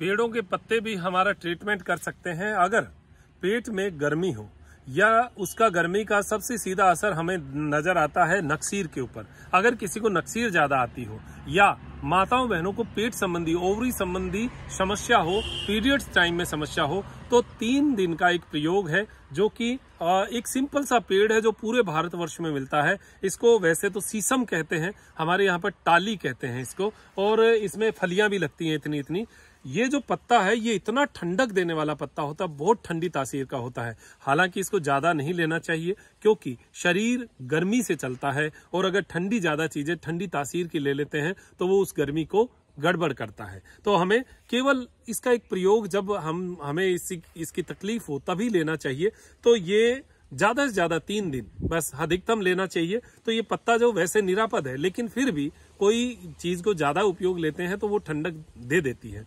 पेड़ों के पत्ते भी हमारा ट्रीटमेंट कर सकते हैं अगर पेट में गर्मी हो या उसका गर्मी का सबसे सीधा असर हमें नज़र आता है नक्सीर के ऊपर अगर किसी को नक्सीर ज़्यादा आती हो या माताओं बहनों को पेट संबंधी ओवरी संबंधी समस्या हो पीरियड्स टाइम में समस्या हो तो तीन दिन का एक प्रयोग है जो कि एक सिंपल सा पेड़ है जो पूरे भारतवर्ष में मिलता है इसको वैसे तो सीसम कहते हैं हमारे यहाँ पर टाली कहते हैं इसको और इसमें फलियां भी लगती हैं इतनी इतनी ये जो पत्ता है ये इतना ठंडक देने वाला पत्ता होता है बहुत ठंडी तासीर का होता है हालांकि इसको ज़्यादा नहीं लेना चाहिए क्योंकि शरीर गर्मी से चलता है और अगर ठंडी ज़्यादा चीज़ें ठंडी तासीर की ले लेते हैं तो वो उस गर्मी को गड़बड़ करता है तो हमें केवल इसका एक प्रयोग जब हम हमें इसी इसकी तकलीफ हो तभी लेना चाहिए तो ये ज्यादा से ज्यादा तीन दिन बस अधिकतम लेना चाहिए तो ये पत्ता जो वैसे निरापद है लेकिन फिर भी कोई चीज को ज्यादा उपयोग लेते हैं तो वो ठंडक दे देती है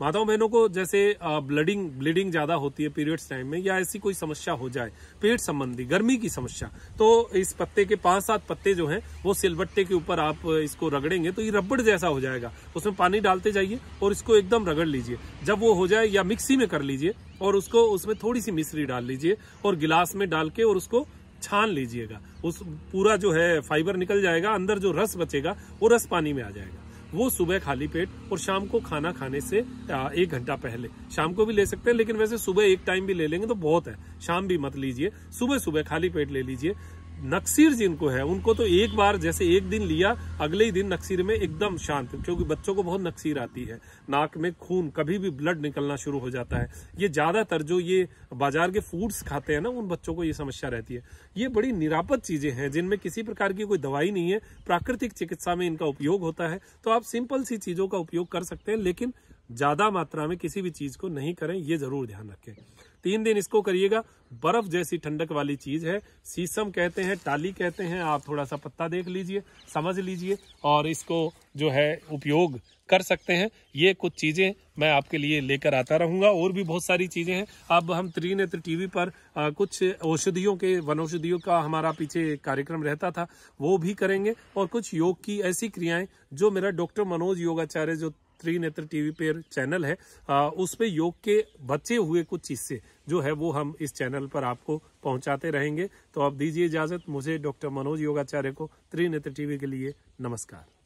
माताओं बहनों को जैसे ब्लडिंग ब्लीडिंग ज्यादा होती है पीरियड्स टाइम में या ऐसी कोई समस्या हो जाए पेट संबंधी गर्मी की समस्या तो इस पत्ते के पांच सात पत्ते जो हैं वो सिलबट्टे के ऊपर आप इसको रगड़ेंगे तो ये रबड़ जैसा हो जाएगा उसमें पानी डालते जाइए और इसको एकदम रगड़ लीजिए जब वो हो जाए या मिक्सी में कर लीजिए और उसको उसमें थोड़ी सी मिश्री डाल लीजिए और गिलास में डाल के और उसको छान लीजिएगा उस पूरा जो है फाइबर निकल जाएगा अंदर जो रस बचेगा वो रस पानी में आ जाएगा वो सुबह खाली पेट और शाम को खाना खाने से एक घंटा पहले शाम को भी ले सकते हैं लेकिन वैसे सुबह एक टाइम भी ले लेंगे तो बहुत है शाम भी मत लीजिए सुबह सुबह खाली पेट ले लीजिए नक्सीर जिनको है उनको तो एक बार जैसे एक दिन लिया अगले ही दिन नक्सीर में एकदम शांत क्योंकि बच्चों को बहुत नक्सीर आती है नाक में खून कभी भी ब्लड निकलना शुरू हो जाता है ये ज़्यादातर जो ये बाजार के फूड्स खाते हैं ना उन बच्चों को ये समस्या रहती है ये बड़ी निरापद चीज़ें हैं जिनमें किसी प्रकार की कोई दवाई नहीं है प्राकृतिक चिकित्सा में इनका उपयोग होता है तो आप सिंपल सी चीज़ों का उपयोग कर सकते हैं लेकिन ज्यादा मात्रा में किसी भी चीज को नहीं करें ये जरूर ध्यान रखें तीन दिन इसको करिएगा बर्फ जैसी ठंडक वाली चीज है सीसम कहते हैं टाली कहते हैं आप थोड़ा सा पत्ता देख लीजिए समझ लीजिए और इसको जो है उपयोग कर सकते हैं ये कुछ चीज़ें मैं आपके लिए लेकर आता रहूंगा और भी बहुत सारी चीज़ें हैं अब हम त्रिनेत्र टीवी पर आ, कुछ औषधियों के वन औषधियों का हमारा पीछे कार्यक्रम रहता था वो भी करेंगे और कुछ योग की ऐसी क्रियाएं जो मेरा डॉक्टर मनोज योगाचार्य जो त्रिनेत्र टीवी पर चैनल है उस पर योग के बचे हुए कुछ हिस्से जो है वो हम इस चैनल पर आपको पहुंचाते रहेंगे तो आप दीजिए इजाजत मुझे डॉक्टर मनोज योगाचार्य को त्रिनेत्र टीवी के लिए नमस्कार